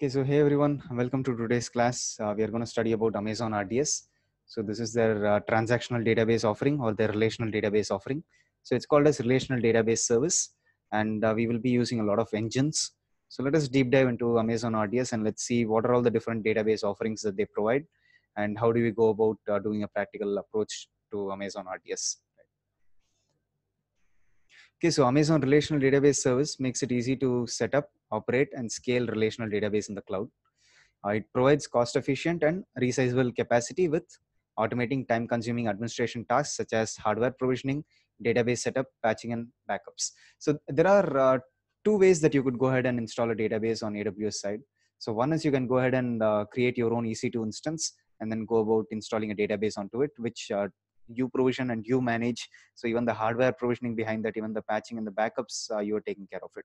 Okay, so hey everyone, welcome to today's class. Uh, we are going to study about Amazon RDS. So this is their uh, transactional database offering or their relational database offering. So it's called as relational database service and uh, we will be using a lot of engines. So let us deep dive into Amazon RDS and let's see what are all the different database offerings that they provide and how do we go about uh, doing a practical approach to Amazon RDS. Okay, so Amazon Relational Database Service makes it easy to set up, operate, and scale relational database in the cloud. Uh, it provides cost efficient and resizable capacity with automating time consuming administration tasks such as hardware provisioning, database setup, patching, and backups. So there are uh, two ways that you could go ahead and install a database on AWS side. So one is you can go ahead and uh, create your own EC2 instance and then go about installing a database onto it, which uh, you provision and you manage so even the hardware provisioning behind that even the patching and the backups uh, you are taking care of it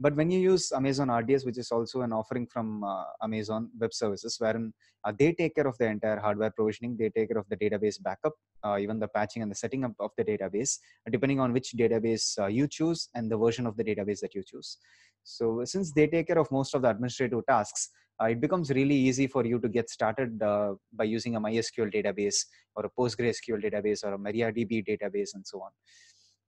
but when you use amazon rds which is also an offering from uh, amazon web services wherein uh, they take care of the entire hardware provisioning they take care of the database backup uh, even the patching and the setting up of the database depending on which database uh, you choose and the version of the database that you choose so since they take care of most of the administrative tasks uh, it becomes really easy for you to get started uh, by using a mysql database or a postgresql database or a mariadb database and so on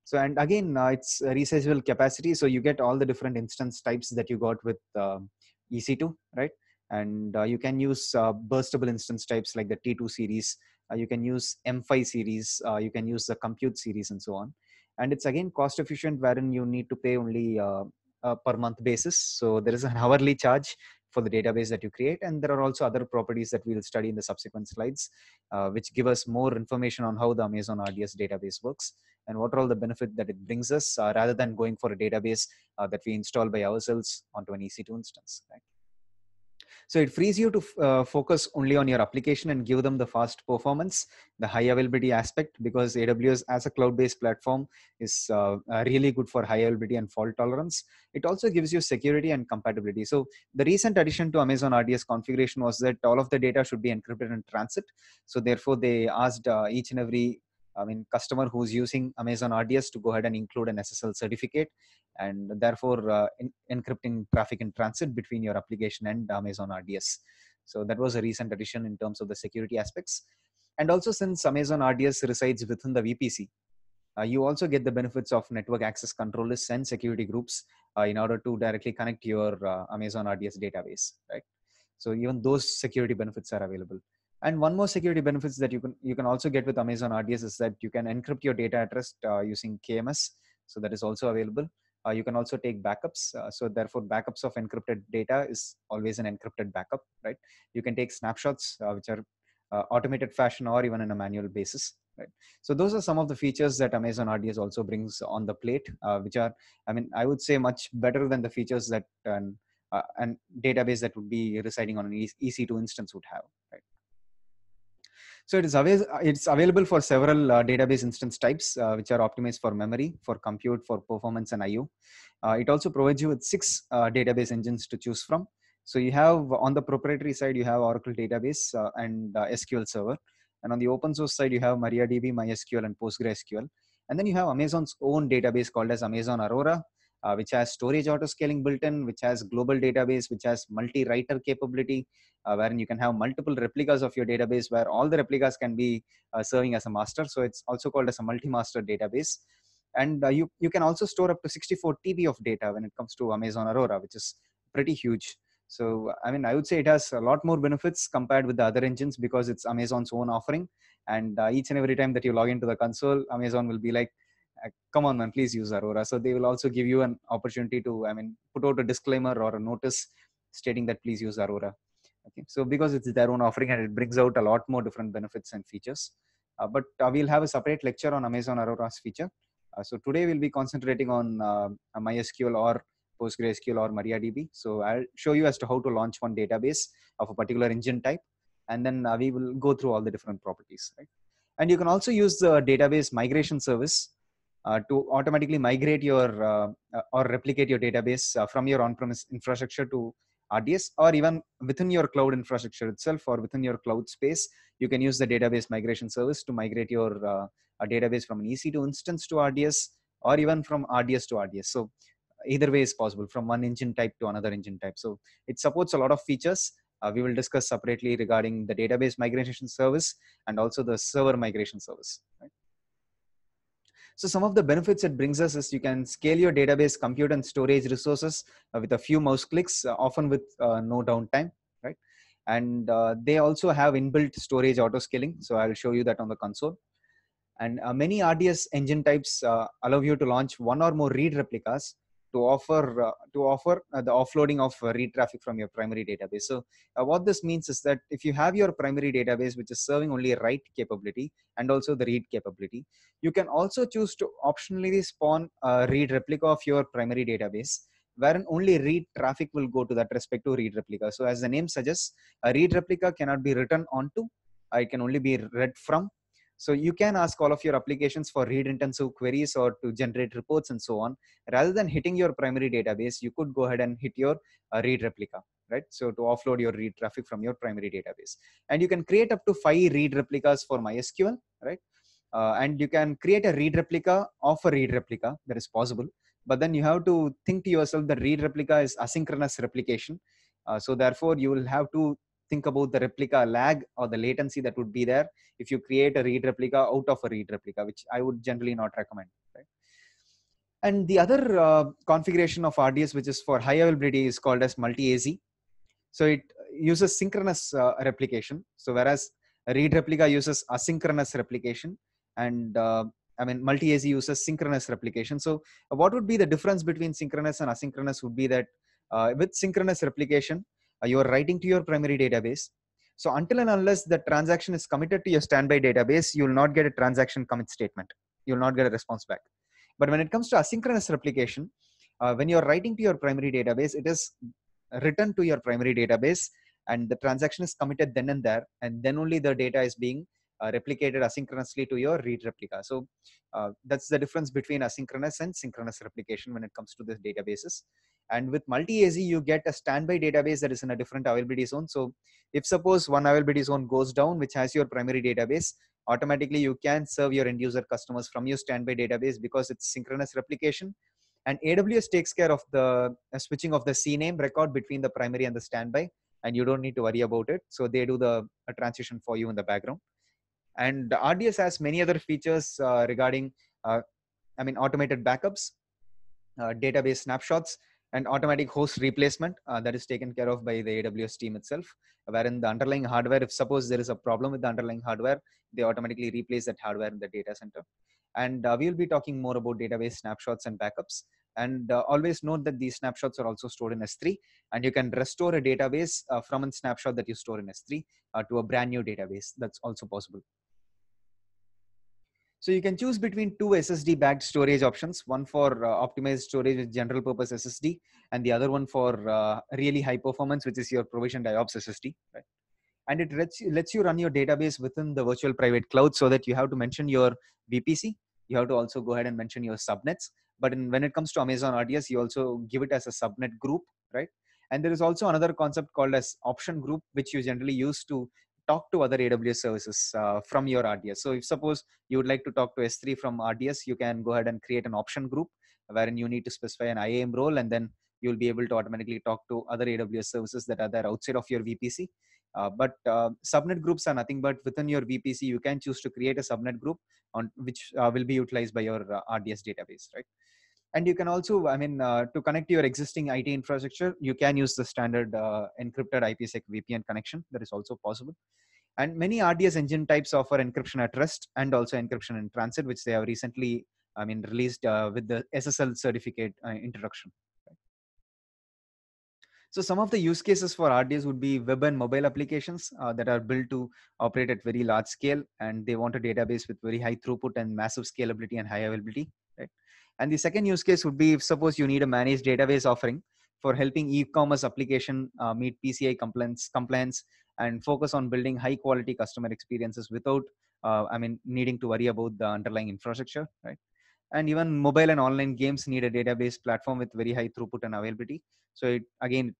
so and again uh, it's resizable capacity so you get all the different instance types that you got with um, ec2 right and uh, you can use uh, burstable instance types like the t2 series uh, you can use m5 series you can use the compute series and so on and it's again cost efficient wherein you need to pay only per month basis so there is an hourly charge for the database that you create. And there are also other properties that we'll study in the subsequent slides, uh, which give us more information on how the Amazon RDS database works and what are all the benefit that it brings us uh, rather than going for a database uh, that we install by ourselves onto an EC2 instance. Right? So it frees you to uh, focus only on your application and give them the fast performance, the high availability aspect, because AWS as a cloud-based platform is uh, uh, really good for high availability and fault tolerance. It also gives you security and compatibility. So the recent addition to Amazon RDS configuration was that all of the data should be encrypted in transit. So therefore, they asked uh, each and every I mean, customer who's using Amazon RDS to go ahead and include an SSL certificate and therefore uh, in, encrypting traffic in transit between your application and Amazon RDS. So that was a recent addition in terms of the security aspects. And also, since Amazon RDS resides within the VPC, uh, you also get the benefits of network access controllers and security groups uh, in order to directly connect your uh, Amazon RDS database, right? So even those security benefits are available and one more security benefits that you can you can also get with amazon rds is that you can encrypt your data at rest uh, using kms so that is also available uh, you can also take backups uh, so therefore backups of encrypted data is always an encrypted backup right you can take snapshots uh, which are uh, automated fashion or even on a manual basis right so those are some of the features that amazon rds also brings on the plate uh, which are i mean i would say much better than the features that an, uh, an database that would be residing on an ec2 instance would have right so it is avail- it's available for several uh, database instance types, uh, which are optimized for memory, for compute, for performance, and I/O. Uh, it also provides you with six uh, database engines to choose from. So you have on the proprietary side, you have Oracle database uh, and uh, SQL Server, and on the open source side, you have MariaDB, MySQL, and PostgreSQL. And then you have Amazon's own database called as Amazon Aurora, uh, which has storage auto scaling built in, which has global database, which has multi-writer capability, uh, wherein you can have multiple replicas of your database where all the replicas can be uh, serving as a master. So it's also called as a multi-master database. And uh, you, you can also store up to 64 TB of data when it comes to Amazon Aurora, which is pretty huge. So, I mean, I would say it has a lot more benefits compared with the other engines because it's Amazon's own offering. And uh, each and every time that you log into the console, Amazon will be like, come on man please use aurora so they will also give you an opportunity to i mean put out a disclaimer or a notice stating that please use aurora okay so because it's their own offering and it brings out a lot more different benefits and features uh, but uh, we'll have a separate lecture on amazon aurora's feature uh, so today we'll be concentrating on uh, mysql or postgresql or mariadb so i'll show you as to how to launch one database of a particular engine type and then uh, we will go through all the different properties right and you can also use the database migration service uh, to automatically migrate your uh, uh, or replicate your database uh, from your on-premise infrastructure to RDS or even within your cloud infrastructure itself or within your cloud space, you can use the database migration service to migrate your uh, database from an EC2 instance to RDS or even from RDS to RDS. So either way is possible from one engine type to another engine type. So it supports a lot of features. we will discuss separately regarding the database migration service and also the server migration service. Right? So some of the benefits it brings us is you can scale your database, compute and storage resources uh, with a few mouse clicks, uh, often with uh, no downtime, right? And they also have inbuilt storage auto scaling. So I'll show you that on the console. And many RDS engine types allow you to launch one or more read replicas to offer uh, to offer uh, the offloading of uh, read traffic from your primary database. So what this means is that if you have your primary database which is serving only write capability and also the read capability, you can also choose to optionally spawn a read replica of your primary database wherein only read traffic will go to that respective read replica. So as the name suggests, a read replica cannot be written onto, it can only be read from so you can ask all of your applications for read intensive queries or to generate reports and so on. Rather than hitting your primary database, you could go ahead and hit your uh, read replica, right? So to offload your read traffic from your primary database. And you can create up to five read replicas for MySQL, right? Uh, and you can create a read replica of a read replica that is possible. But then you have to think to yourself that read replica is asynchronous replication. Uh, so therefore you will have to think about the replica lag or the latency that would be there if you create a read replica out of a read replica, which I would generally not recommend. Right? And the other uh, configuration of RDS, which is for high availability, is called as multi-AZ. So it uses synchronous uh, replication. So whereas read replica uses asynchronous replication, and uh, I mean multi-AZ uses synchronous replication. So what would be the difference between synchronous and asynchronous? Would be that uh, with synchronous replication, uh, you are writing to your primary database. So until and unless the transaction is committed to your standby database, you will not get a transaction commit statement. You will not get a response back. But when it comes to asynchronous replication, uh, when you're writing to your primary database, it is written to your primary database and the transaction is committed then and there. And then only the data is being uh, replicated asynchronously to your read replica. So uh, that's the difference between asynchronous and synchronous replication when it comes to these databases and with multi-AZ, you get a standby database that is in a different availability zone. So if suppose one availability zone goes down, which has your primary database, automatically you can serve your end user customers from your standby database because it's synchronous replication. And AWS takes care of the uh, switching of the CNAME record between the primary and the standby, and you don't need to worry about it. So they do the uh, transition for you in the background. And RDS has many other features uh, regarding, uh, I mean, automated backups, uh, database snapshots, and automatic host replacement uh, that is taken care of by the aws team itself wherein the underlying hardware if suppose there is a problem with the underlying hardware they automatically replace that hardware in the data center and uh, we will be talking more about database snapshots and backups and uh, always note that these snapshots are also stored in s3 and you can restore a database uh, from a snapshot that you store in s3 uh, to a brand new database that's also possible so you can choose between two SSD backed storage options, one for uh, optimized storage with general purpose SSD and the other one for uh, really high performance, which is your provisioned IOPS SSD, right? And it lets you, lets you run your database within the virtual private cloud so that you have to mention your VPC. You have to also go ahead and mention your subnets. But in, when it comes to Amazon RDS, you also give it as a subnet group, right? And there is also another concept called as option group, which you generally use to talk to other AWS services uh, from your RDS. So if suppose you would like to talk to S3 from RDS, you can go ahead and create an option group wherein you need to specify an IAM role and then you'll be able to automatically talk to other AWS services that are there outside of your VPC. Uh, but uh, subnet groups are nothing but within your VPC, you can choose to create a subnet group on which uh, will be utilized by your uh, RDS database, right? and you can also i mean uh, to connect your existing it infrastructure you can use the standard uh, encrypted ipsec vpn connection that is also possible and many rds engine types offer encryption at rest and also encryption in transit which they have recently i mean released uh, with the ssl certificate uh, introduction so some of the use cases for RDS would be web and mobile applications uh, that are built to operate at very large scale, and they want a database with very high throughput and massive scalability and high availability. Right? And the second use case would be if suppose you need a managed database offering for helping e-commerce application uh, meet PCI compliance, compliance and focus on building high quality customer experiences without, uh, I mean, needing to worry about the underlying infrastructure, right? And even mobile and online games need a database platform with very high throughput and availability. So it again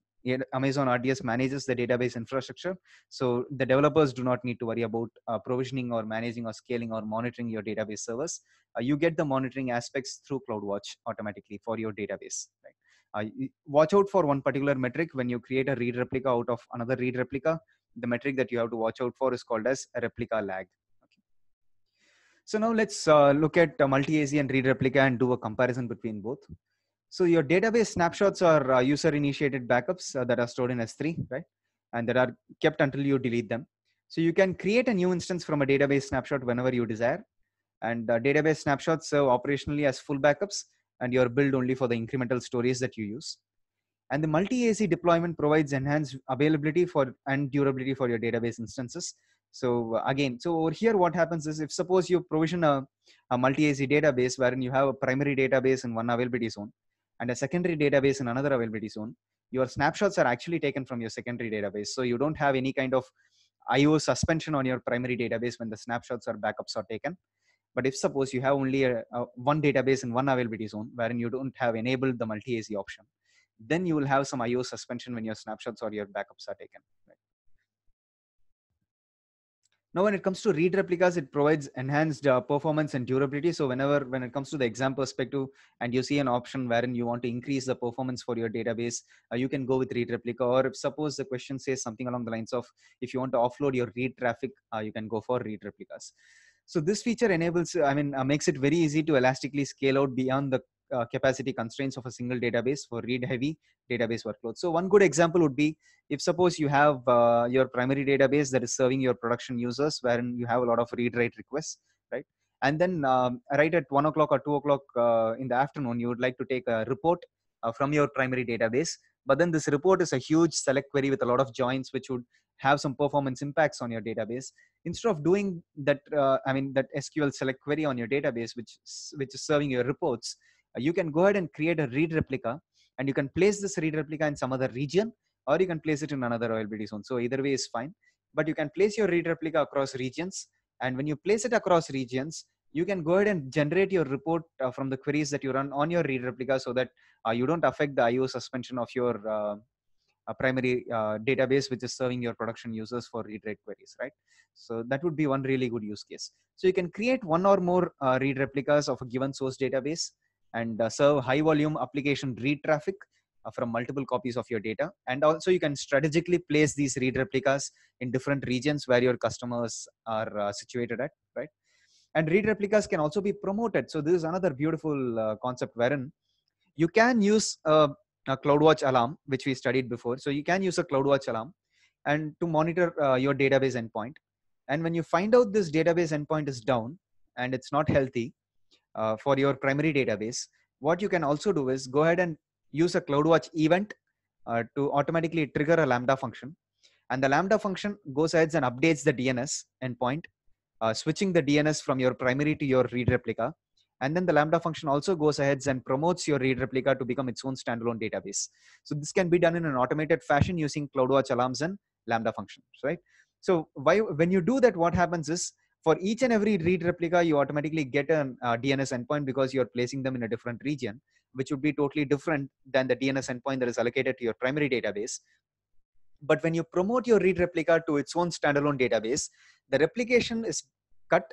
Amazon RDS manages the database infrastructure. So the developers do not need to worry about uh, provisioning or managing or scaling or monitoring your database servers. Uh, you get the monitoring aspects through CloudWatch automatically for your database. Right? Uh, watch out for one particular metric when you create a read replica out of another read replica. The metric that you have to watch out for is called as replica lag. Okay. So now let's uh, look at multi-AZ and read replica and do a comparison between both. So your database snapshots are uh, user-initiated backups uh, that are stored in S3, right? And that are kept until you delete them. So you can create a new instance from a database snapshot whenever you desire. And uh, database snapshots serve operationally as full backups and you're billed only for the incremental storage that you use. And the multi-AC deployment provides enhanced availability for and durability for your database instances. So uh, again, so over here, what happens is if suppose you provision a, a multi-AC database wherein you have a primary database in one availability zone, and a secondary database in another availability zone, your snapshots are actually taken from your secondary database. So you don't have any kind of IO suspension on your primary database when the snapshots or backups are taken. But if suppose you have only a, a one database in one availability zone wherein you don't have enabled the multi AZ option, then you will have some IO suspension when your snapshots or your backups are taken. Now, when it comes to read replicas, it provides enhanced uh, performance and durability. So whenever, when it comes to the exam perspective and you see an option wherein you want to increase the performance for your database, uh, you can go with read replica. Or if suppose the question says something along the lines of, if you want to offload your read traffic, uh, you can go for read replicas. So this feature enables, I mean, uh, makes it very easy to elastically scale out beyond the uh, capacity constraints of a single database for read heavy database workloads. So one good example would be if suppose you have uh, your primary database that is serving your production users wherein you have a lot of read write requests, right? And then um, right at one o'clock or two o'clock uh, in the afternoon, you would like to take a report uh, from your primary database. But then this report is a huge select query with a lot of joins, which would have some performance impacts on your database instead of doing that uh, i mean that sql select query on your database which which is serving your reports uh, you can go ahead and create a read replica and you can place this read replica in some other region or you can place it in another OLBD zone. So either way is fine, but you can place your read replica across regions. And when you place it across regions, you can go ahead and generate your report uh, from the queries that you run on your read replica so that uh, you don't affect the IO suspension of your uh, uh primary uh, database, which is serving your production users for read-write queries, right? So that would be one really good use case. So you can create one or more read replicas of a given source database and uh, serve high volume application read traffic uh, from multiple copies of your data and also you can strategically place these read replicas in different regions where your customers are uh, situated at right and read replicas can also be promoted so this is another beautiful uh, concept wherein you can use a, a, cloudwatch alarm which we studied before so you can use a cloudwatch alarm and to monitor uh, your database endpoint and when you find out this database endpoint is down and it's not healthy uh, for your primary database. What you can also do is go ahead and use a CloudWatch event uh, to automatically trigger a Lambda function. And the Lambda function goes ahead and updates the DNS endpoint, uh, switching the DNS from your primary to your read replica. And then the Lambda function also goes ahead and promotes your read replica to become its own standalone database. So this can be done in an automated fashion using CloudWatch alarms and Lambda functions, right? So why, when you do that, what happens is for each and every read replica, you automatically get a uh, DNS endpoint because you're placing them in a different region, which would be totally different than the DNS endpoint that is allocated to your primary database. But when you promote your read replica to its own standalone database, the replication is cut,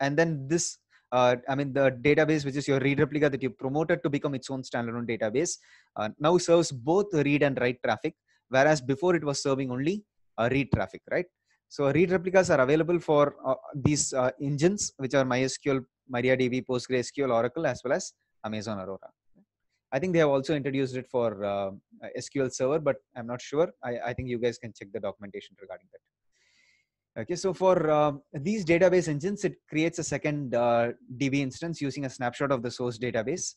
and then this, uh, I mean, the database, which is your read replica that you promoted to become its own standalone database, uh, now serves both read and write traffic, whereas before it was serving only a uh, read traffic, right? So read replicas are available for uh, these uh, engines, which are MySQL, MariaDB, PostgreSQL, Oracle, as well as Amazon Aurora. I think they have also introduced it for uh, SQL Server, but I'm not sure. I, I, think you guys can check the documentation regarding that. Okay, so for uh, these database engines, it creates a second uh, DB instance using a snapshot of the source database.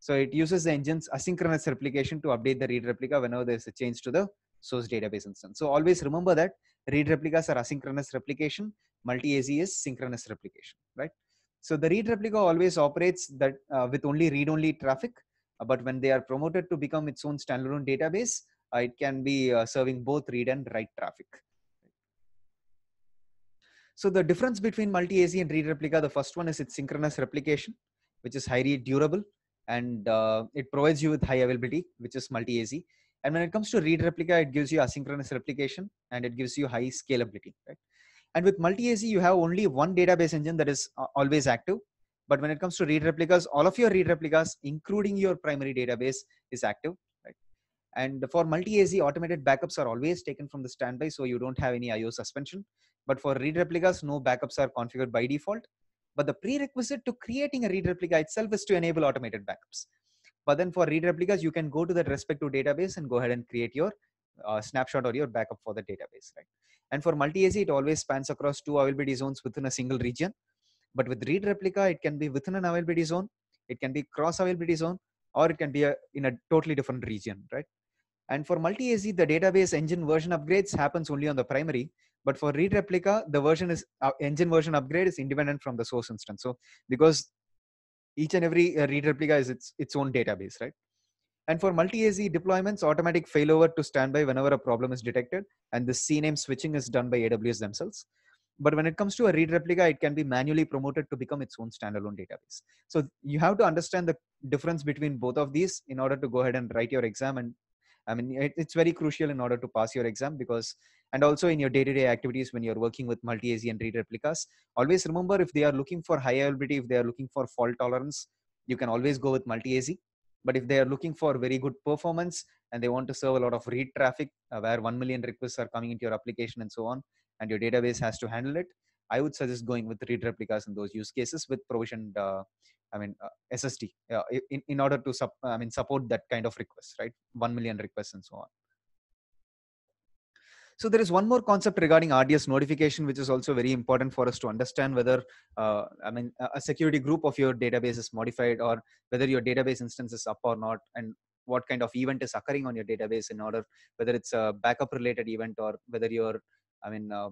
So it uses the engine's asynchronous replication to update the read replica whenever there's a change to the source database instance. So always remember that read replicas are asynchronous replication multi-az is synchronous replication right so the read replica always operates that uh, with only read-only traffic uh, but when they are promoted to become its own standalone database uh, it can be uh, serving both read and write traffic so the difference between multi-AZ and read replica, the first one is its synchronous replication, which is highly durable and uh, it provides you with high availability, which is multi-AZ. And when it comes to read replica, it gives you asynchronous replication and it gives you high scalability, right? And with multi-AC, you have only one database engine that is uh, always active. But when it comes to read replicas, all of your read replicas, including your primary database, is active. Right? And for multi-AC, automated backups are always taken from the standby, so you don't have any I/O suspension. But for read replicas, no backups are configured by default. But the prerequisite to creating a read replica itself is to enable automated backups. But then for read replicas, you can go to that respective database and go ahead and create your uh, snapshot or your backup for the database, right? And for multi AZ, it always spans across two availability zones within a single region. But with read replica, it can be within an availability zone, it can be cross availability zone, or it can be a, in a totally different region, right? And for multi-AZ, the database engine version upgrades happens only on the primary, but for read replica, the version is uh, engine version upgrade is independent from the source instance. So because each and every uh, read replica is its, its own database, right? And for multi-AZ deployments, automatic failover to standby whenever a problem is detected, and the CNAME switching is done by AWS themselves. But when it comes to a read replica, it can be manually promoted to become its own standalone database. So you have to understand the difference between both of these in order to go ahead and write your exam. And I mean, it's very crucial in order to pass your exam because and also in your day-to-day activities when you're working with multi-AZ and read replicas. Always remember if they are looking for high availability, if they are looking for fault tolerance, you can always go with multi-AZ. But if they are looking for very good performance and they want to serve a lot of read traffic uh, where 1 million requests are coming into your application and so on, and your database has to handle it, I would suggest going with read replicas in those use cases with provisioned, uh, I mean, uh, SSD uh, in, in order to, sup, I mean, support that kind of request, right? 1 million requests and so on. So there is one more concept regarding RDS notification, which is also very important for us to understand whether, uh, I mean, a security group of your database is modified or whether your database instance is up or not and what kind of event is occurring on your database in order, whether it's a backup related event or whether your, I mean, uh,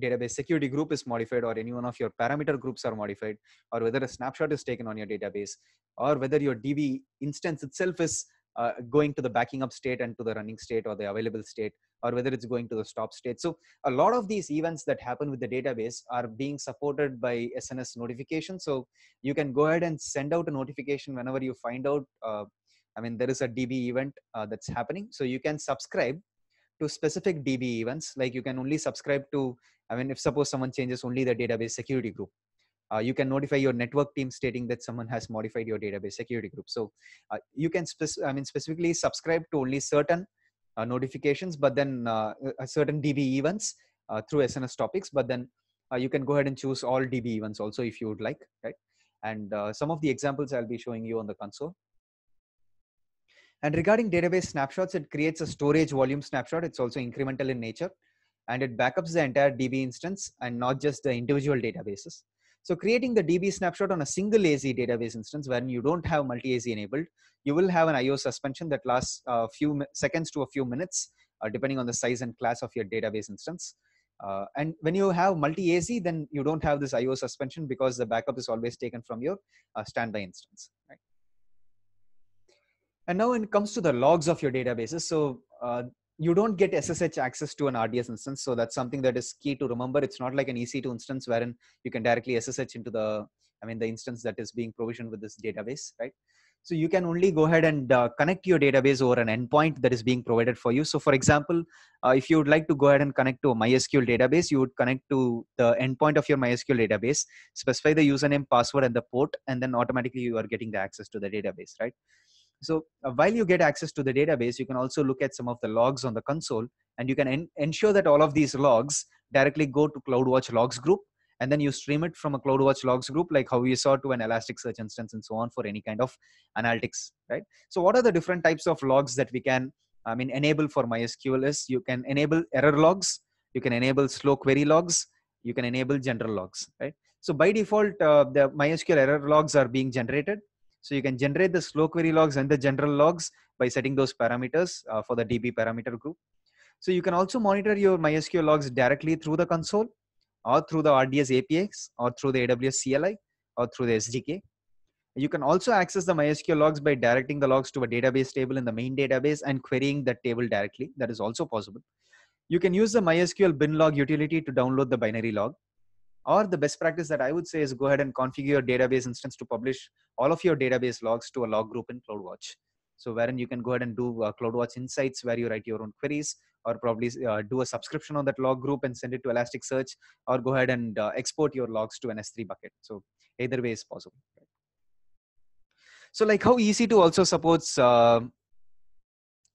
database security group is modified or any one of your parameter groups are modified or whether a snapshot is taken on your database or whether your DB instance itself is uh, going to the backing up state and to the running state or the available state or whether it's going to the stop state. So a lot of these events that happen with the database are being supported by SNS notification. So you can go ahead and send out a notification whenever you find out, uh, I mean, there is a DB event uh, that's happening. So you can subscribe to specific DB events. Like you can only subscribe to, I mean, if suppose someone changes only the database security group, uh, you can notify your network team stating that someone has modified your database security group so uh, you can spec- i mean specifically subscribe to only certain uh, notifications but then uh, uh, certain db events uh, through sns topics but then you can go ahead and choose all db events also if you would like right and some of the examples i'll be showing you on the console and regarding database snapshots it creates a storage volume snapshot it's also incremental in nature and it backups the entire db instance and not just the individual databases so creating the DB snapshot on a single AZ database instance when you don't have multi-AZ enabled, you will have an IO suspension that lasts a few seconds to a few minutes, uh, depending on the size and class of your database instance. Uh, and when you have multi-AZ, then you don't have this IO suspension because the backup is always taken from your uh, standby instance. Right? And now when it comes to the logs of your databases, so uh, you don't get SSH access to an RDS instance. So that's something that is key to remember. It's not like an EC2 instance wherein you can directly SSH into the, I mean, the instance that is being provisioned with this database, right? So you can only go ahead and uh, connect your database over an endpoint that is being provided for you. So for example, uh, if you would like to go ahead and connect to a MySQL database, you would connect to the endpoint of your MySQL database, specify the username, password, and the port, and then automatically you are getting the access to the database, right? So uh, while you get access to the database, you can also look at some of the logs on the console and you can en ensure that all of these logs directly go to CloudWatch logs group and then you stream it from a CloudWatch logs group like how we saw to an Elasticsearch instance and so on for any kind of analytics, right? So what are the different types of logs that we can, I mean, enable for MySQL is you can enable error logs, you can enable slow query logs, you can enable general logs, right? So by default, uh, the MySQL error logs are being generated so you can generate the slow query logs and the general logs by setting those parameters uh, for the DB parameter group. So you can also monitor your MySQL logs directly through the console or through the RDS APIs or through the AWS CLI or through the SDK. You can also access the MySQL logs by directing the logs to a database table in the main database and querying that table directly. That is also possible. You can use the MySQL bin log utility to download the binary log or the best practice that i would say is go ahead and configure your database instance to publish all of your database logs to a log group in cloudwatch so wherein you can go ahead and do uh, cloudwatch insights where you write your own queries or probably uh, do a subscription on that log group and send it to elasticsearch or go ahead and uh, export your logs to an s3 bucket so either way is possible so like how easy to also supports uh,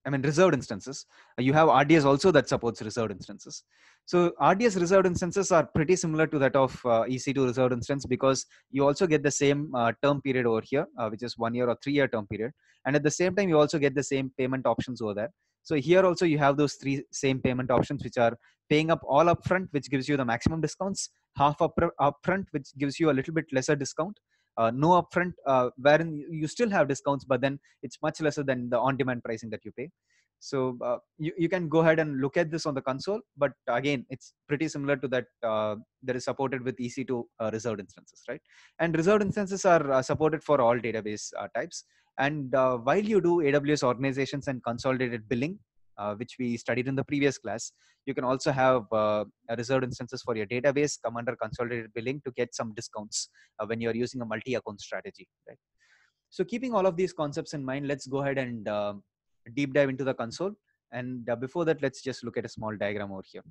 I mean, reserved instances. Uh, you have RDS also that supports reserved instances. So RDS reserved instances are pretty similar to that of uh, EC2 reserved instance because you also get the same uh, term period over here, uh, which is one year or three year term period. And at the same time, you also get the same payment options over there. So here also you have those three same payment options, which are paying up all upfront, which gives you the maximum discounts, half up upfront, which gives you a little bit lesser discount, uh, no upfront uh, wherein you still have discounts but then it's much lesser than the on demand pricing that you pay so uh, you, you can go ahead and look at this on the console but again it's pretty similar to that uh, that is supported with ec2 uh, reserved instances right and reserved instances are uh, supported for all database uh, types and uh, while you do aws organizations and consolidated billing uh, which we studied in the previous class. You can also have uh, reserved instances for your database come under consolidated billing to get some discounts uh, when you're using a multi-account strategy. Right. So keeping all of these concepts in mind, let's go ahead and deep dive into the console. And before that, let's just look at a small diagram over here.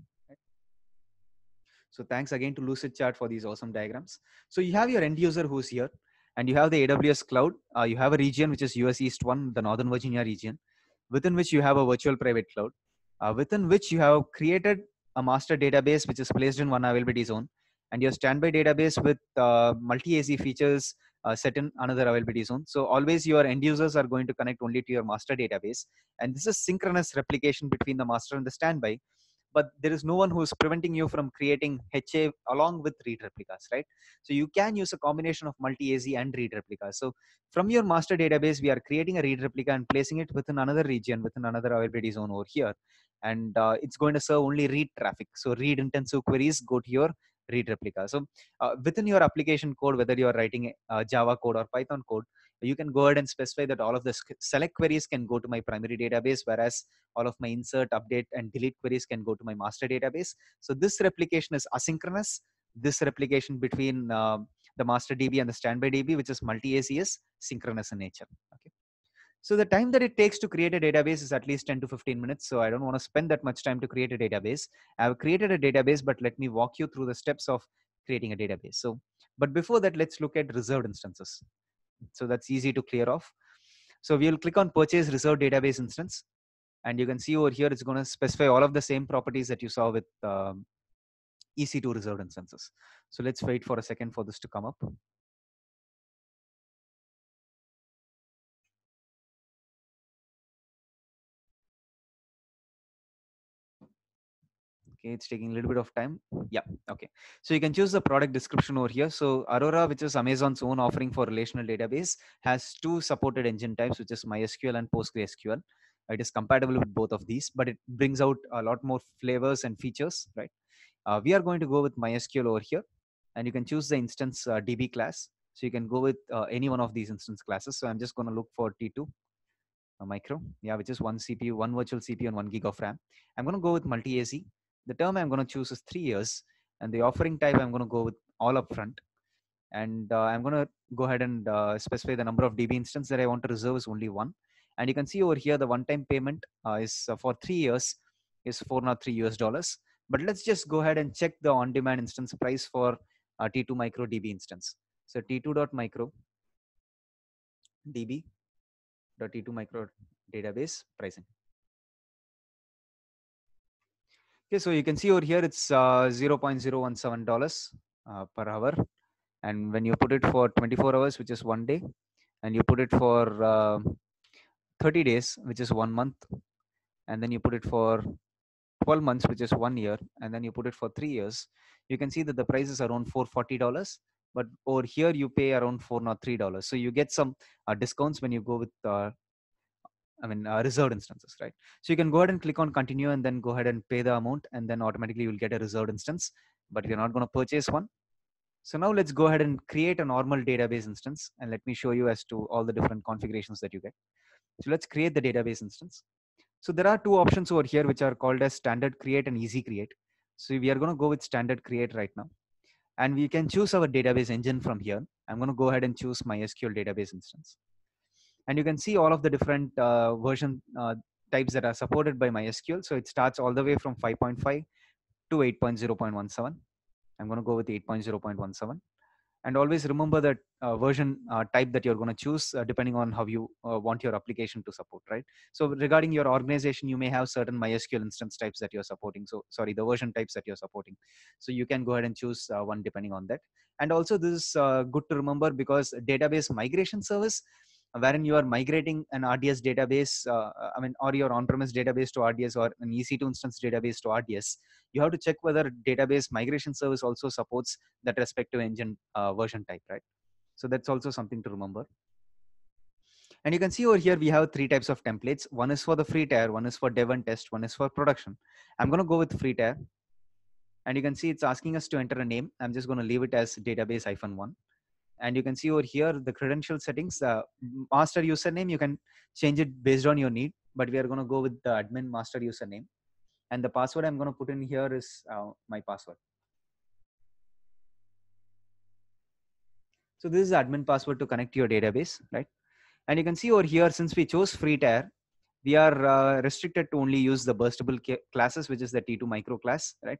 So thanks again to Lucidchart for these awesome diagrams. So you have your end user who's here, and you have the AWS cloud. Uh, you have a region which is US East 1, the Northern Virginia region within which you have a virtual private cloud, uh, within which you have created a master database which is placed in one availability zone, and your standby database with uh, multi-AZ features uh, set in another availability zone. So always your end users are going to connect only to your master database, and this is synchronous replication between the master and the standby but there is no one who is preventing you from creating HA along with read replicas, right? So you can use a combination of multi-AZ and read replicas. So from your master database, we are creating a read replica and placing it within another region, within another availability zone over here. And uh, it's going to serve only read traffic. So read intensive queries go to your read replica. So uh, within your application code, whether you're writing uh, Java code or Python code, you can go ahead and specify that all of the select queries can go to my primary database whereas all of my insert update and delete queries can go to my master database so this replication is asynchronous this replication between uh, the master db and the standby db which is multi is synchronous in nature okay so the time that it takes to create a database is at least 10 to 15 minutes. So I don't want to spend that much time to create a database. I've created a database, but let me walk you through the steps of creating a database. So, but before that, let's look at reserved instances. So that's easy to clear off. So we'll click on purchase reserve database instance. And you can see over here, it's going to specify all of the same properties that you saw with um, EC2 reserved instances. So let's wait for a second for this to come up. okay it's taking a little bit of time yeah okay so you can choose the product description over here so aurora which is amazon's own offering for relational database has two supported engine types which is mysql and postgresql it is compatible with both of these but it brings out a lot more flavors and features right uh, we are going to go with mysql over here and you can choose the instance uh, db class so you can go with uh, any one of these instance classes so i'm just going to look for t2 a uh, micro yeah which is one cpu one virtual cpu and one gig of ram i'm going to go with multi ac the term i'm going to choose is 3 years and the offering type i'm going to go with all upfront and uh, i'm going to go ahead and uh, specify the number of db instances that i want to reserve is only one and you can see over here the one time payment uh, is uh, for 3 years is 403 us dollars but let's just go ahead and check the on demand instance price for uh, t2 micro db instance so t2.micro t 2 micro database pricing Okay, so you can see over here it's uh, 0.017 dollars uh, per hour, and when you put it for 24 hours, which is one day, and you put it for uh, 30 days, which is one month, and then you put it for 12 months, which is one year, and then you put it for three years, you can see that the price is around 440 dollars. But over here you pay around four not three dollars, so you get some uh, discounts when you go with uh, I mean, uh, reserved instances, right? So you can go ahead and click on continue and then go ahead and pay the amount and then automatically you'll get a reserved instance, but you're not going to purchase one. So now let's go ahead and create a normal database instance and let me show you as to all the different configurations that you get. So let's create the database instance. So there are two options over here which are called as standard create and easy create. So we are going to go with standard create right now. And we can choose our database engine from here. I'm going to go ahead and choose MySQL database instance and you can see all of the different uh, version uh, types that are supported by MySQL. So it starts all the way from 5.5 to 8.0.17. I'm going to go with 8.0.17. And always remember that uh, version uh, type that you're going to choose uh, depending on how you uh, want your application to support, right? So regarding your organization, you may have certain MySQL instance types that you're supporting. So sorry, the version types that you're supporting. So you can go ahead and choose one depending on that. And also this is good to remember because database migration service, wherein you are migrating an RDS database, uh, uh, I mean, or your on-premise database to RDS or an EC2 instance database to RDS, you have to check whether database migration service also supports that respective engine uh, version type, right? So that's also something to remember. And you can see over here, we have three types of templates. One is for the free tier, one is for dev and test, one is for production. I'm gonna go with free tier. And you can see it's asking us to enter a name. I'm just gonna leave it as database-1 and you can see over here the credential settings uh, master username you can change it based on your need but we are going to go with the admin master username and the password i'm going to put in here is uh, my password so this is admin password to connect to your database right and you can see over here since we chose free tier we are uh, restricted to only use the burstable classes which is the t2 micro class right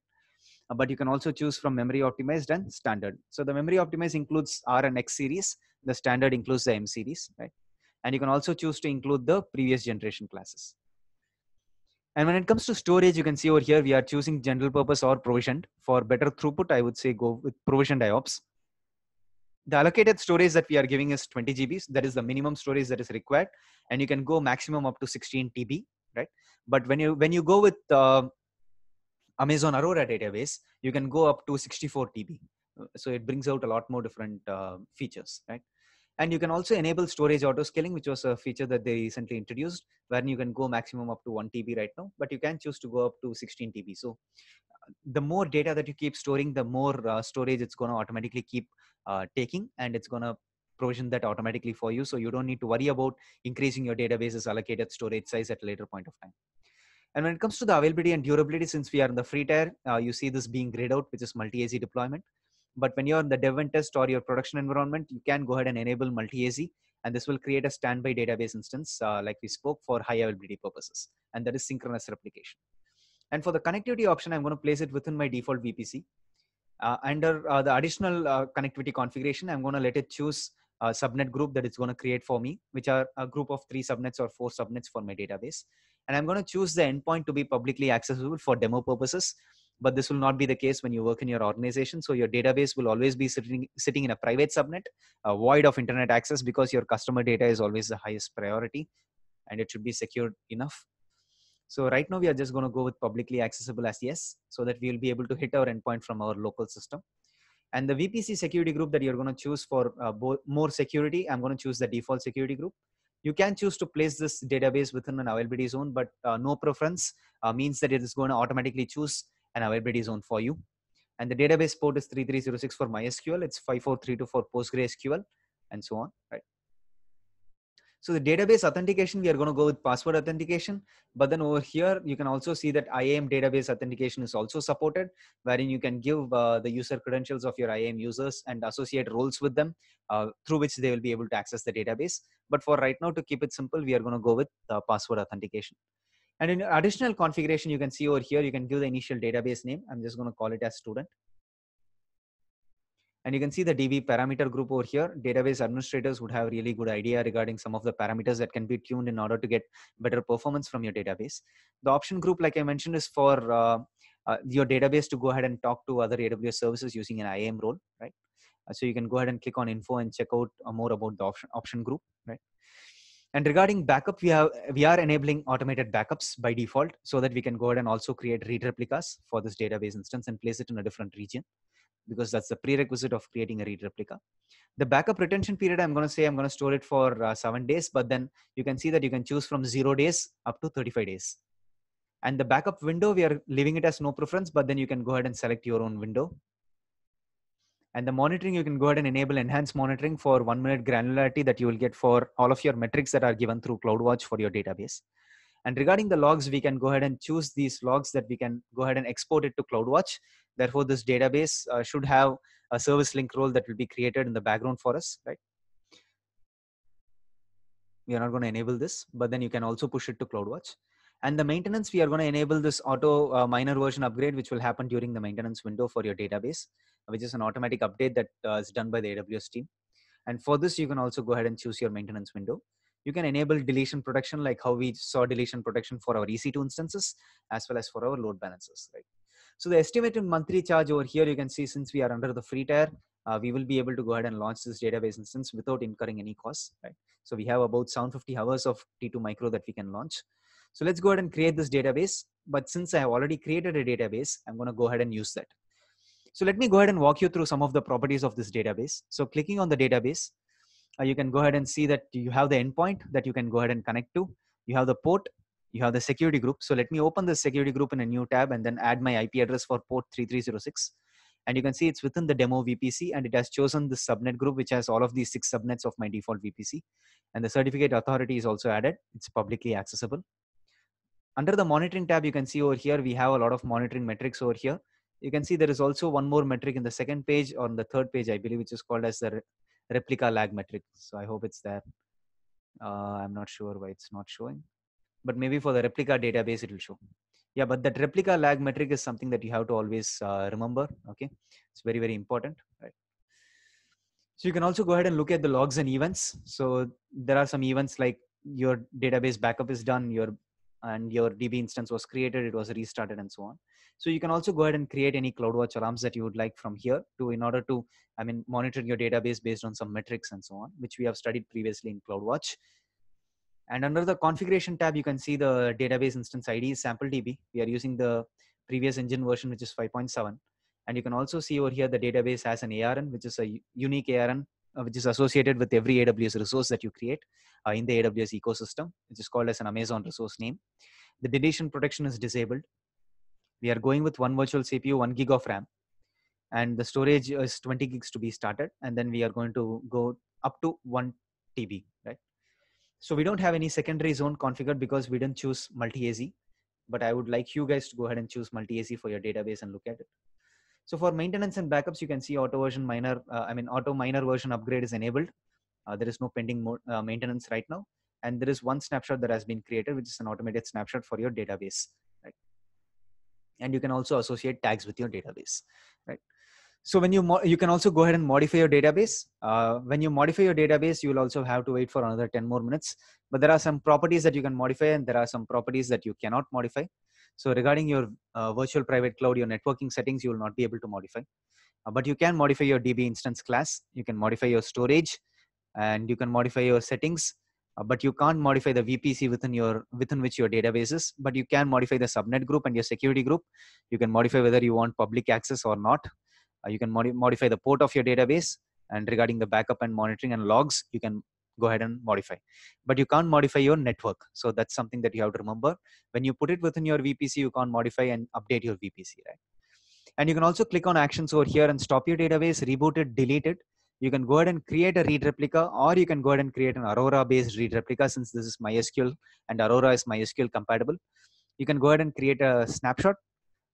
uh, but you can also choose from memory optimized and standard. So the memory optimized includes R and X series. The standard includes the M series, right? And you can also choose to include the previous generation classes. And when it comes to storage, you can see over here, we are choosing general purpose or provisioned. For better throughput, I would say go with provisioned IOPS. The allocated storage that we are giving is 20 GBs. That is the minimum storage that is required. And you can go maximum up to 16 TB, right? But when you when you go with uh, Amazon Aurora database, you can go up to 64 TB. Uh, so it brings out a lot more different uh, features, right? And you can also enable storage autoscaling, which was a feature that they recently introduced, where you can go maximum up to 1 TB right now, but you can choose to go up to 16 TB. So uh, the more data that you keep storing, the more uh, storage it's going to automatically keep uh, taking, and it's going to provision that automatically for you. So you don't need to worry about increasing your database's allocated storage size at a later point of time. And when it comes to the availability and durability, since we are in the free tier, uh, you see this being grayed out, which is multi-AZ deployment. But when you're in the dev and test or your production environment, you can go ahead and enable multi-AZ. And this will create a standby database instance, uh, like we spoke, for high availability purposes. And that is synchronous replication. And for the connectivity option, I'm going to place it within my default VPC. Uh, under uh, the additional uh, connectivity configuration, I'm going to let it choose a subnet group that it's going to create for me, which are a group of three subnets or four subnets for my database and I'm going to choose the endpoint to be publicly accessible for demo purposes. But this will not be the case when you work in your organization. So your database will always be sitting, sitting in a private subnet, void of internet access, because your customer data is always the highest priority and it should be secured enough. So right now we are just going to go with publicly accessible as yes, so that we will be able to hit our endpoint from our local system. And the VPC security group that you're going to choose for uh, more security, I'm going to choose the default security group you can choose to place this database within an availability zone, but uh, no preference uh, means that it is going to automatically choose an availability zone for you. And the database port is 3306 for MySQL, it's 54324 for PostgreSQL, and so on, right? So the database authentication, we are going to go with password authentication. But then over here, you can also see that IAM database authentication is also supported, wherein you can give uh, the user credentials of your IAM users and associate roles with them uh, through which they will be able to access the database. But for right now, to keep it simple, we are going to go with the password authentication. And in additional configuration, you can see over here, you can give the initial database name. I'm just going to call it as student. And you can see the DB parameter group over here. Database administrators would have really good idea regarding some of the parameters that can be tuned in order to get better performance from your database. The option group, like I mentioned, is for uh, uh, your database to go ahead and talk to other AWS services using an IAM role, right? Uh, so you can go ahead and click on info and check out uh, more about the option option group, right? And regarding backup, we have we are enabling automated backups by default so that we can go ahead and also create read replicas for this database instance and place it in a different region because that's the prerequisite of creating a read replica. The backup retention period, I'm going to say I'm going to store it for uh, seven days, but then you can see that you can choose from zero days up to 35 days. And the backup window, we are leaving it as no preference, but then you can go ahead and select your own window. And the monitoring, you can go ahead and enable enhanced monitoring for one minute granularity that you will get for all of your metrics that are given through CloudWatch for your database. And regarding the logs, we can go ahead and choose these logs that we can go ahead and export it to CloudWatch. Therefore, this database uh, should have a service link role that will be created in the background for us, right? We are not going to enable this, but then you can also push it to CloudWatch. And the maintenance, we are going to enable this auto uh, minor version upgrade, which will happen during the maintenance window for your database, which is an automatic update that uh, is done by the AWS team. And for this, you can also go ahead and choose your maintenance window you can enable deletion protection like how we saw deletion protection for our EC2 instances as well as for our load balancers, right? So the estimated monthly charge over here, you can see since we are under the free tier, uh, we will be able to go ahead and launch this database instance without incurring any costs, right? So we have about 750 hours of T2 micro that we can launch. So let's go ahead and create this database. But since I have already created a database, I'm going to go ahead and use that. So let me go ahead and walk you through some of the properties of this database. So clicking on the database, uh, you can go ahead and see that you have the endpoint that you can go ahead and connect to you have the port you have the security group so let me open the security group in a new tab and then add my ip address for port 3306 and you can see it's within the demo VPC and it has chosen the subnet group which has all of these six subnets of my default VPC and the certificate authority is also added it's publicly accessible under the monitoring tab you can see over here we have a lot of monitoring metrics over here you can see there is also one more metric in the second page on the third page I believe which is called as the replica lag metric. So I hope it's there. Uh, I'm not sure why it's not showing, but maybe for the replica database it will show. Yeah, but that replica lag metric is something that you have to always uh, remember. Okay, it's very very important, right? So you can also go ahead and look at the logs and events. So there are some events like your database backup is done, your and your DB instance was created, it was restarted and so on. So you can also go ahead and create any CloudWatch alarms that you would like from here to in order to, I mean, monitor your database based on some metrics and so on, which we have studied previously in CloudWatch. And under the configuration tab, you can see the database instance ID is sample DB. We are using the previous engine version, which is 5.7. And you can also see over here the database has an ARN, which is a unique ARN which is associated with every AWS resource that you create uh, in the AWS ecosystem, which is called as an Amazon resource name. The deletion protection is disabled. We are going with one virtual CPU, one gig of RAM, and the storage is 20 gigs to be started. And then we are going to go up to one TB, right? So we don't have any secondary zone configured because we didn't choose multi-AZ, but I would like you guys to go ahead and choose multi-AZ for your database and look at it. So for maintenance and backups, you can see auto version minor, uh, I mean auto minor version upgrade is enabled. Uh, there is no pending uh, maintenance right now. And there is one snapshot that has been created, which is an automated snapshot for your database. Right? And you can also associate tags with your database. Right? So when you, you can also go ahead and modify your database. Uh, when you modify your database, you will also have to wait for another 10 more minutes. But there are some properties that you can modify and there are some properties that you cannot modify. So regarding your uh, virtual private cloud, your networking settings, you will not be able to modify. Uh, but you can modify your DB instance class. You can modify your storage and you can modify your settings. Uh, but you can't modify the VPC within your within which your database is. But you can modify the subnet group and your security group. You can modify whether you want public access or not. Uh, you can modify the port of your database. And regarding the backup and monitoring and logs, you can go ahead and modify but you can't modify your network so that's something that you have to remember when you put it within your vpc you can't modify and update your vpc right and you can also click on actions over here and stop your database reboot it delete it you can go ahead and create a read replica or you can go ahead and create an aurora based read replica since this is mysql and aurora is mysql compatible you can go ahead and create a snapshot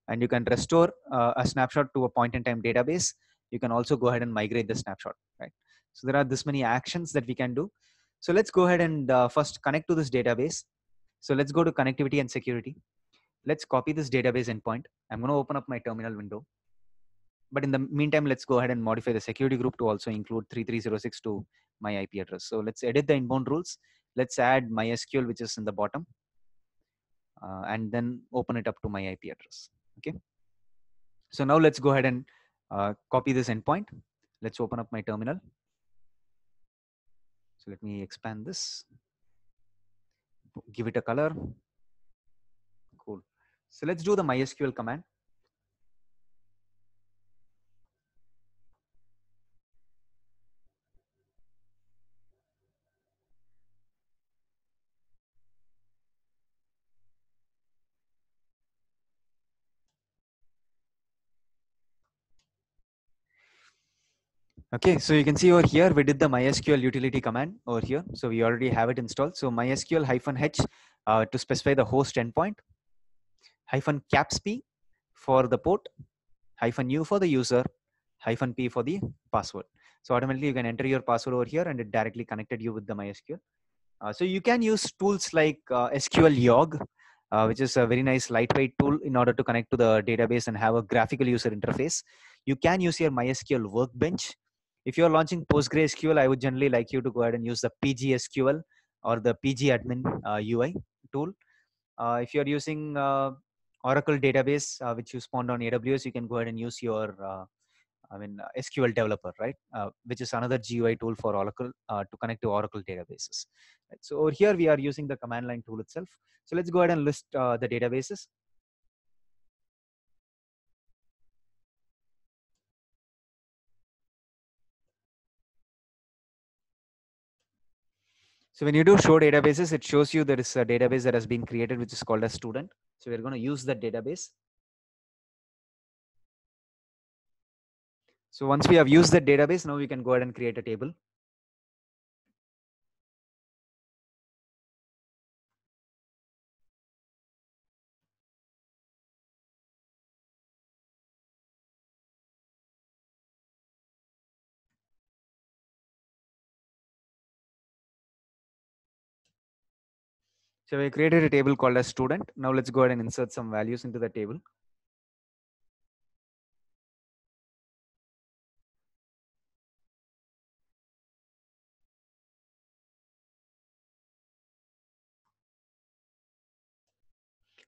and you can restore uh, a snapshot to a point in time database you can also go ahead and migrate the snapshot right so there are this many actions that we can do. So let's go ahead and uh, first connect to this database. So let's go to connectivity and security. Let's copy this database endpoint. I'm going to open up my terminal window. But in the meantime, let's go ahead and modify the security group to also include 3306 to my IP address. So let's edit the inbound rules. Let's add MySQL, which is in the bottom, uh, and then open it up to my IP address. Okay. So now let's go ahead and uh, copy this endpoint. Let's open up my terminal. So let me expand this, give it a color. Cool. So let's do the MySQL command. Okay, so you can see over here, we did the MySQL utility command over here. So we already have it installed. So MySQL hyphen H uh, to specify the host endpoint, hyphen caps P for the port, hyphen U for the user, hyphen P for the password. So automatically you can enter your password over here and it directly connected you with the MySQL. Uh, so you can use tools like uh, SQL Yog, uh, which is a very nice lightweight tool in order to connect to the database and have a graphical user interface. You can use your MySQL Workbench if you're launching PostgreSQL, I would generally like you to go ahead and use the PGSQL or the PGAdmin uh, UI tool. Uh, if you're using uh, Oracle database, uh, which you spawned on AWS, you can go ahead and use your, uh, I mean, SQL developer, right? Uh, which is another GUI tool for Oracle to connect to Oracle databases. Right? So over here, we are using the command line tool itself. So let's go ahead and list the databases. So when you do show databases, it shows you there is a database that has been created, which is called a student. So we're going to use that database. So once we have used that database, now we can go ahead and create a table. So we created a table called as student. Now let's go ahead and insert some values into the table.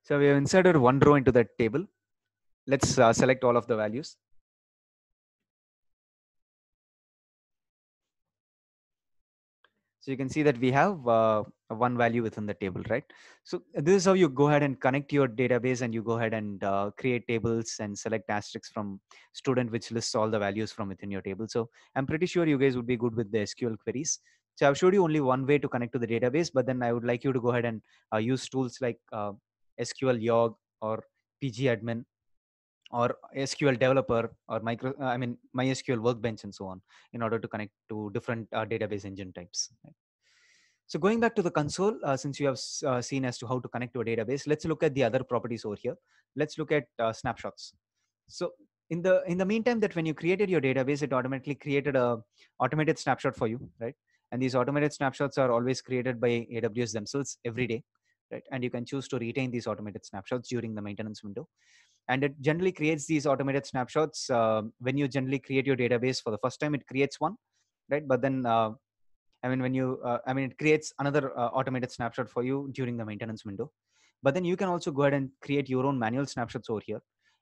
So we have inserted one row into that table. Let's uh, select all of the values. So you can see that we have uh, one value within the table, right? So this is how you go ahead and connect your database and you go ahead and uh, create tables and select asterisks from student, which lists all the values from within your table. So I'm pretty sure you guys would be good with the SQL queries. So I've showed you only one way to connect to the database, but then I would like you to go ahead and uh, use tools like uh, SQL Yog or PG admin or SQL developer or micro, uh, I mean, MySQL workbench and so on in order to connect to different uh, database engine types. Right? So going back to the console, uh, since you have uh, seen as to how to connect to a database, let's look at the other properties over here. Let's look at uh, snapshots. So in the in the meantime, that when you created your database, it automatically created a automated snapshot for you, right? And these automated snapshots are always created by AWS themselves every day, right? And you can choose to retain these automated snapshots during the maintenance window and it generally creates these automated snapshots uh, when you generally create your database for the first time it creates one right but then uh, i mean when you uh, i mean it creates another uh, automated snapshot for you during the maintenance window but then you can also go ahead and create your own manual snapshots over here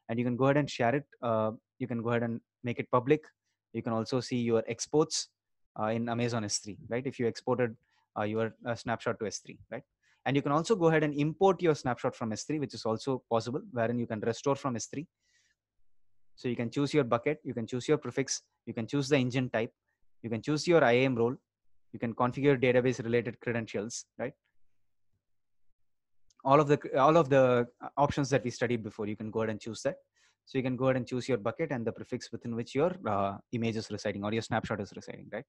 and you can go ahead and share it uh, you can go ahead and make it public you can also see your exports uh, in amazon s3 right if you exported your snapshot to s3 right and you can also go ahead and import your snapshot from S3, which is also possible, wherein you can restore from S3. So you can choose your bucket, you can choose your prefix, you can choose the engine type, you can choose your IAM role, you can configure database related credentials, right? All of the all of the uh, options that we studied before, you can go ahead and choose that. So you can go ahead and choose your bucket and the prefix within which your uh, image is residing or your snapshot is residing, right?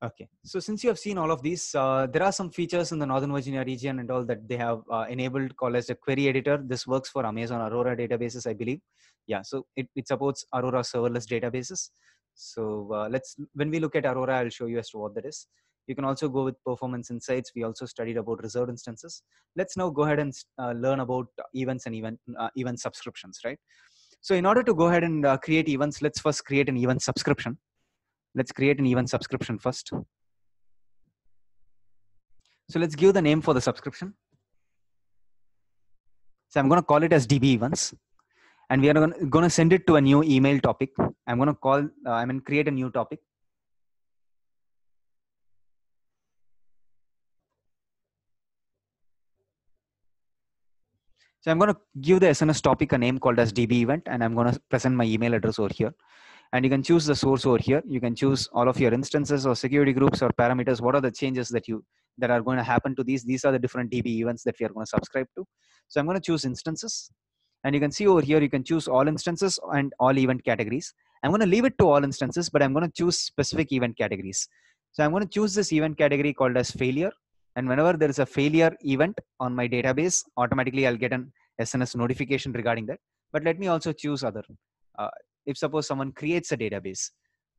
Okay, so since you have seen all of these, uh, there are some features in the Northern Virginia region and all that they have uh, enabled called as a query editor. This works for Amazon Aurora databases, I believe. Yeah, so it, it supports Aurora serverless databases. So uh, let's when we look at Aurora, I'll show you as to what that is. You can also go with performance insights. We also studied about reserved instances. Let's now go ahead and uh, learn about events and event uh, event subscriptions, right? So in order to go ahead and uh, create events, let's first create an event subscription let's create an even subscription first. So let's give the name for the subscription. So I'm going to call it as DB events and we are going to send it to a new email topic. I'm going to call, uh, I mean, create a new topic. So I'm going to give the SNS topic a name called as DB event, and I'm going to present my email address over here and you can choose the source over here you can choose all of your instances or security groups or parameters what are the changes that you that are going to happen to these these are the different db events that we are going to subscribe to so i'm going to choose instances and you can see over here you can choose all instances and all event categories i'm going to leave it to all instances but i'm going to choose specific event categories so i'm going to choose this event category called as failure and whenever there is a failure event on my database automatically i'll get an sns notification regarding that but let me also choose other uh, if suppose someone creates a database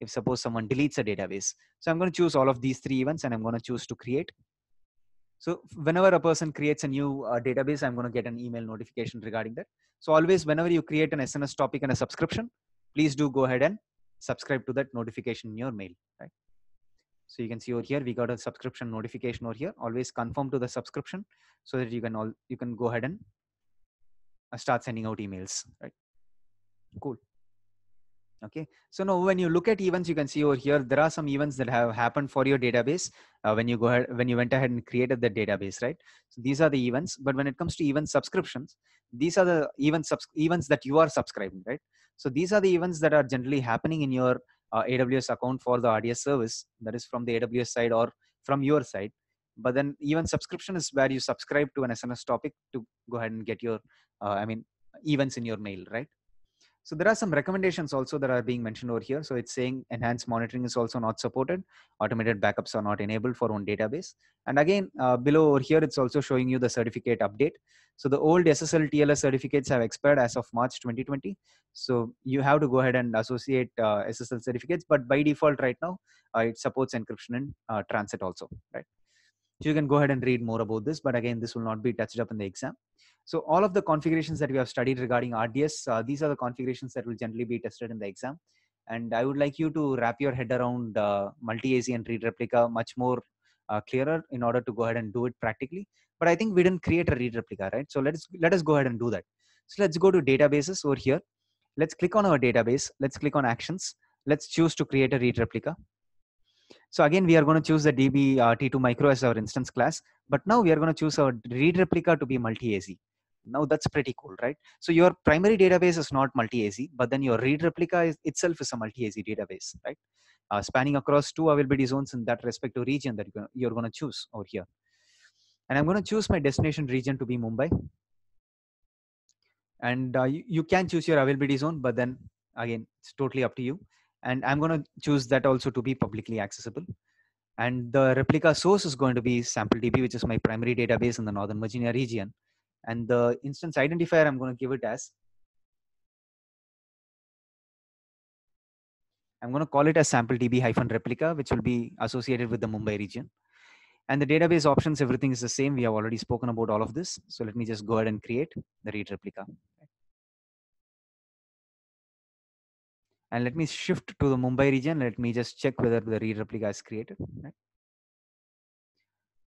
if suppose someone deletes a database so i'm going to choose all of these three events and i'm going to choose to create so whenever a person creates a new uh, database i'm going to get an email notification regarding that so always whenever you create an sns topic and a subscription please do go ahead and subscribe to that notification in your mail right so you can see over here we got a subscription notification over here always confirm to the subscription so that you can all you can go ahead and uh, start sending out emails right cool okay so now when you look at events you can see over here there are some events that have happened for your database uh, when you go ahead when you went ahead and created the database right so these are the events but when it comes to event subscriptions these are the event subs events that you are subscribing right so these are the events that are generally happening in your uh, aws account for the rds service that is from the aws side or from your side but then even subscription is where you subscribe to an SNS topic to go ahead and get your uh, i mean events in your mail right so there are some recommendations also that are being mentioned over here. So it's saying enhanced monitoring is also not supported. Automated backups are not enabled for own database. And again, uh, below over here, it's also showing you the certificate update. So the old SSL TLS certificates have expired as of March 2020. So you have to go ahead and associate uh, SSL certificates, but by default right now, uh, it supports encryption and uh, transit also, right? So you can go ahead and read more about this, but again, this will not be touched up in the exam. So all of the configurations that we have studied regarding RDS, uh, these are the configurations that will generally be tested in the exam. And I would like you to wrap your head around uh, multi-AZ and read replica much more uh, clearer in order to go ahead and do it practically. But I think we didn't create a read replica, right? So let's let us go ahead and do that. So let's go to databases over here. Let's click on our database. Let's click on actions. Let's choose to create a read replica. So again, we are going to choose the DB uh, T2 micro as our instance class, but now we are going to choose our read replica to be multi-AZ now that's pretty cool right so your primary database is not multi-az but then your read replica is, itself is a multi-az database right uh, spanning across two availability zones in that respective region that you're going to choose over here and i'm going to choose my destination region to be mumbai and uh, you, you can choose your availability zone but then again it's totally up to you and i'm going to choose that also to be publicly accessible and the replica source is going to be sample db which is my primary database in the northern virginia region and the instance identifier I'm going to give it as I'm going to call it as sample db hyphen replica, which will be associated with the Mumbai region. And the database options, everything is the same. We have already spoken about all of this. So let me just go ahead and create the read replica. And let me shift to the Mumbai region. Let me just check whether the read replica is created.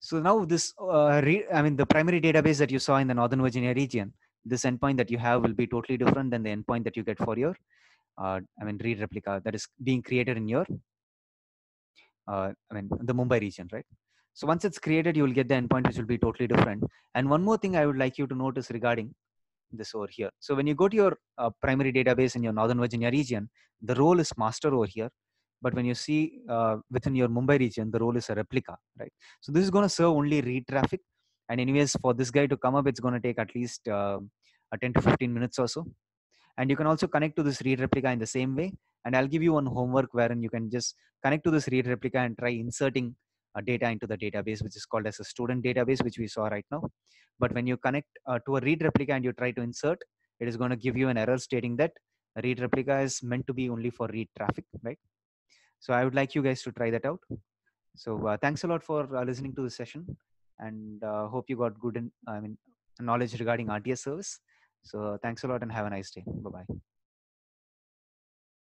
So now this, uh, re- I mean, the primary database that you saw in the Northern Virginia region, this endpoint that you have will be totally different than the endpoint that you get for your, uh, I mean, read replica that is being created in your, uh, I mean, the Mumbai region, right? So once it's created, you will get the endpoint which will be totally different. And one more thing I would like you to notice regarding this over here. So when you go to your uh, primary database in your Northern Virginia region, the role is master over here but when you see uh, within your mumbai region the role is a replica right so this is going to serve only read traffic and anyways for this guy to come up it's going to take at least uh, 10 to 15 minutes or so and you can also connect to this read replica in the same way and i'll give you one homework wherein you can just connect to this read replica and try inserting data into the database which is called as a student database which we saw right now but when you connect uh, to a read replica and you try to insert it is going to give you an error stating that read replica is meant to be only for read traffic right so i would like you guys to try that out so uh, thanks a lot for uh, listening to the session and uh, hope you got good in, i mean knowledge regarding rts service so thanks a lot and have a nice day bye bye